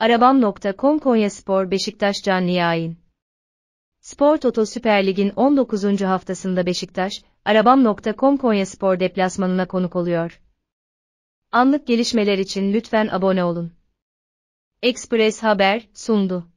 Arabam.com Spor Beşiktaş canlı yayın. Spor Toto Süper Lig'in 19. haftasında Beşiktaş, Arabam.com Spor deplasmanına konuk oluyor. Anlık gelişmeler için lütfen abone olun. Express Haber sundu.